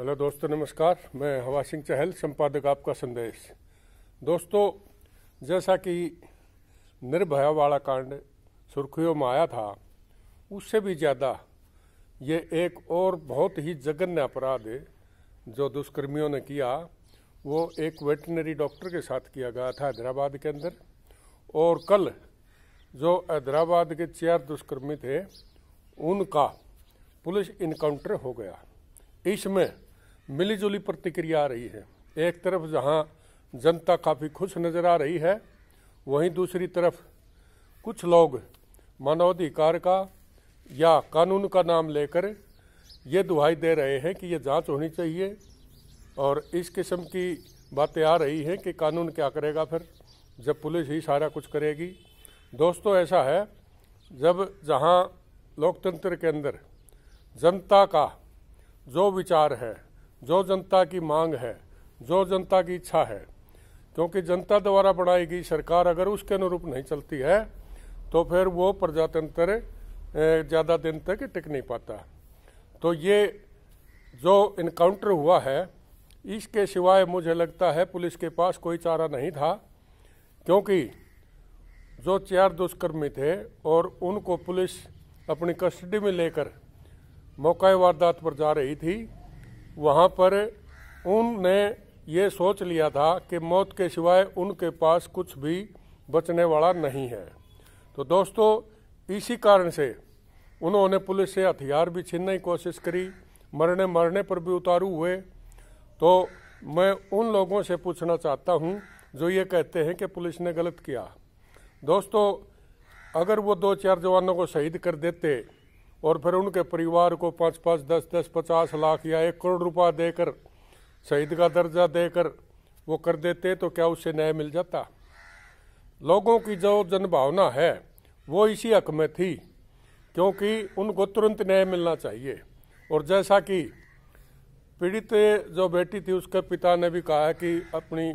hello दोस्तों नमस्कार मैं हवा सिंह चहल संपादक आपका संदेश दोस्तों जैसा कि निर्भया वाला कांड सुर्खियों में आया था उससे भी ज़्यादा ये एक और बहुत ही जघन्य अपराध जो दुष्कर्मियों ने किया वो एक वेटनरी डॉक्टर के साथ किया गया था हैदराबाद के अंदर और कल जो हैदराबाद के चार दुष्कर्मी थे उनका पुलिस इनकाउंटर हो गया इसमें मिलीजुली प्रतिक्रिया आ रही है एक तरफ जहां जनता काफ़ी खुश नज़र आ रही है वहीं दूसरी तरफ कुछ लोग मानवाधिकार का या कानून का नाम लेकर ये दुहाई दे रहे हैं कि ये जांच होनी चाहिए और इस किस्म की बातें आ रही हैं कि कानून क्या करेगा फिर जब पुलिस ही सारा कुछ करेगी दोस्तों ऐसा है जब जहां लोकतंत्र के अंदर जनता का जो विचार है जो जनता की मांग है जो जनता की इच्छा है क्योंकि जनता द्वारा बनाई गई सरकार अगर उसके अनुरूप नहीं चलती है तो फिर वो प्रजातंत्र ज़्यादा दिन तक टिक नहीं पाता तो ये जो इनकाउंटर हुआ है इसके सिवाय मुझे लगता है पुलिस के पास कोई चारा नहीं था क्योंकि जो चार दुष्कर्मी थे और उनको पुलिस अपनी कस्टडी में लेकर मौका वारदात पर जा रही थी वहाँ पर उनने ये सोच लिया था कि मौत के सिवाय उनके पास कुछ भी बचने वाला नहीं है तो दोस्तों इसी कारण से उन्होंने पुलिस से हथियार भी छीनने की कोशिश करी मरने मरने पर भी उतारू हुए तो मैं उन लोगों से पूछना चाहता हूँ जो ये कहते हैं कि पुलिस ने गलत किया दोस्तों अगर वो दो चार जवानों को शहीद कर देते और फिर उनके परिवार को पाँच पाँच दस दस पचास लाख या एक करोड़ रुपया देकर शहीद का दर्जा देकर वो कर देते तो क्या उससे न्याय मिल जाता लोगों की जो जनभावना है वो इसी हक में थी क्योंकि उनको तुरंत न्याय मिलना चाहिए और जैसा कि पीड़ित जो बेटी थी उसके पिता ने भी कहा कि अपनी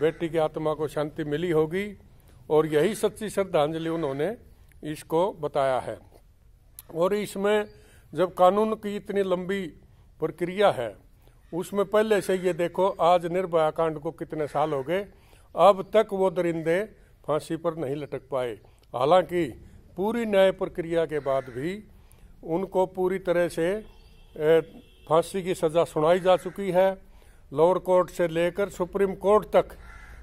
बेटी की आत्मा को शांति मिली होगी और यही सच्ची श्रद्धांजलि उन्होंने इसको बताया है और इसमें जब कानून की इतनी लंबी प्रक्रिया है उसमें पहले से ये देखो आज निर्भया कांड को कितने साल हो गए अब तक वो दरिंदे फांसी पर नहीं लटक पाए हालांकि पूरी न्याय प्रक्रिया के बाद भी उनको पूरी तरह से फांसी की सज़ा सुनाई जा चुकी है लोअर कोर्ट से लेकर सुप्रीम कोर्ट तक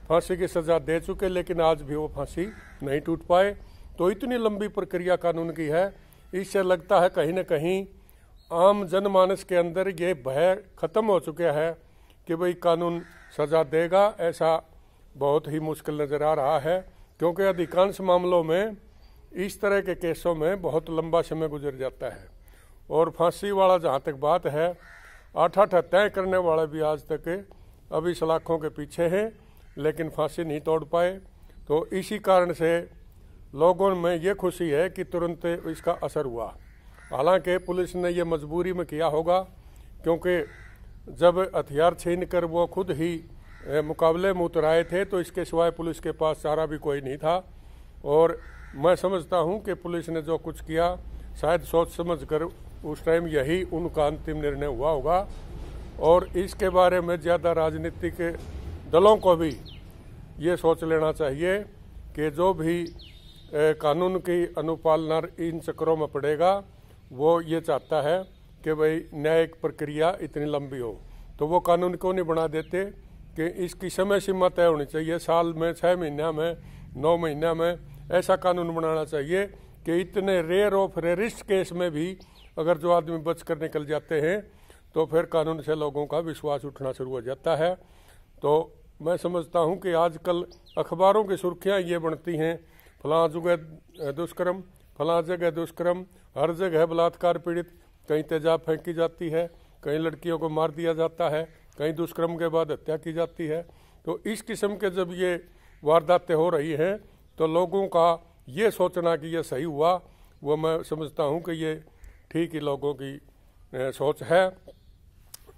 फांसी की सज़ा दे चुके लेकिन आज भी वो फांसी नहीं टूट पाए तो इतनी लंबी प्रक्रिया कानून की है इससे लगता है कहीं ना कहीं आम जनमानस के अंदर ये भय खत्म हो चुका है कि भाई कानून सज़ा देगा ऐसा बहुत ही मुश्किल नज़र आ रहा है क्योंकि अधिकांश मामलों में इस तरह के केसों में बहुत लंबा समय गुजर जाता है और फांसी वाला जहाँ तक बात है आठ आठ तय करने वाले भी आज तक अभी सलाखों के पीछे हैं लेकिन फांसी नहीं तोड़ पाए तो इसी कारण से लोगों में ये खुशी है कि तुरंत इसका असर हुआ हालांकि पुलिस ने ये मजबूरी में किया होगा क्योंकि जब हथियार छीन कर वो खुद ही मुकाबले में उतर आए थे तो इसके सिवाय पुलिस के पास सारा भी कोई नहीं था और मैं समझता हूँ कि पुलिस ने जो कुछ किया शायद सोच समझ कर उस टाइम यही उनका अंतिम निर्णय हुआ होगा और इसके बारे में ज़्यादा राजनीतिक दलों को भी ये सोच लेना चाहिए कि जो भी कानून की अनुपालना इन चक्रों में पड़ेगा वो ये चाहता है कि भाई न्यायिक प्रक्रिया इतनी लंबी हो तो वो कानून क्यों नहीं बना देते कि इसकी समय सीमा तय होनी चाहिए साल में छः महीना में नौ महीना में ऐसा कानून बनाना चाहिए कि इतने रेयर ऑफ रेरिस्ट केस में भी अगर जो आदमी बच कर निकल जाते हैं तो फिर कानून से लोगों का विश्वास उठना शुरू हो जाता है तो मैं समझता हूँ कि आजकल अखबारों की सुर्खियाँ ये बनती हैं फला है दुष्कर्म फला जगह दुष्कर्म हर जगह बलात्कार पीड़ित कहीं तेजाब फेंकी जाती है कहीं लड़कियों को मार दिया जाता है कहीं दुष्कर्म के बाद हत्या की जाती है तो इस किस्म के जब ये वारदातें हो रही हैं तो लोगों का ये सोचना कि ये सही हुआ वो मैं समझता हूँ कि ये ठीक ही लोगों की सोच है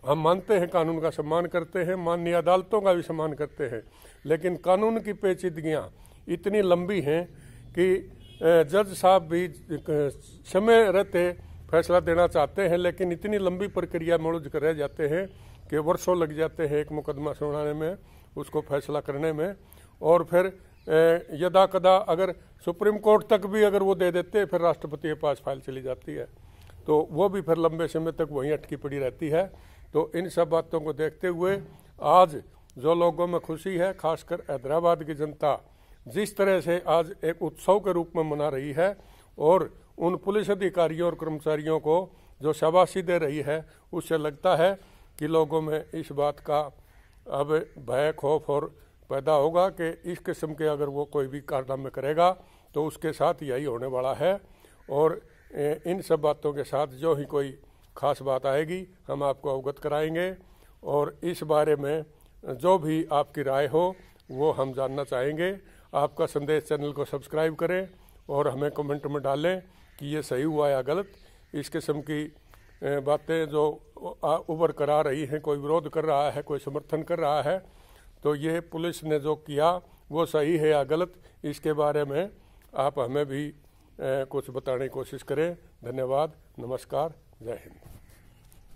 हम मानते हैं कानून का सम्मान करते हैं माननीय अदालतों का भी सम्मान करते हैं लेकिन कानून की पेचीदगियाँ इतनी लंबी हैं कि जज साहब भी समय रहते फैसला देना चाहते हैं लेकिन इतनी लंबी प्रक्रिया मौज कर रह जाते हैं कि वर्षों लग जाते हैं एक मुकदमा सुनाने में उसको फैसला करने में और फिर यदा कदा अगर सुप्रीम कोर्ट तक भी अगर वो दे देते फिर राष्ट्रपति के पास फाइल चली जाती है तो वो भी फिर लंबे समय तक वहीं अटकी पड़ी रहती है तो इन सब बातों को देखते हुए आज जो लोगों में खुशी है खासकर हैदराबाद की जनता जिस तरह से आज एक उत्सव के रूप में मना रही है और उन पुलिस अधिकारियों और कर्मचारियों को जो शाबाशी दे रही है उससे लगता है कि लोगों में इस बात का अब भय खौफ और पैदा होगा कि इस किस्म के अगर वो कोई भी कारनामे करेगा तो उसके साथ यही होने वाला है और इन सब बातों के साथ जो ही कोई खास बात आएगी हम आपको अवगत कराएंगे और इस बारे में जो भी आपकी राय हो वो हम जानना चाहेंगे आपका संदेश चैनल को सब्सक्राइब करें और हमें कमेंट में डालें कि ये सही हुआ या गलत इस किस्म की बातें जो उभर कर आ रही हैं कोई विरोध कर रहा है कोई समर्थन कर रहा है तो ये पुलिस ने जो किया वो सही है या गलत इसके बारे में आप हमें भी कुछ बताने की कोशिश करें धन्यवाद नमस्कार जय हिंद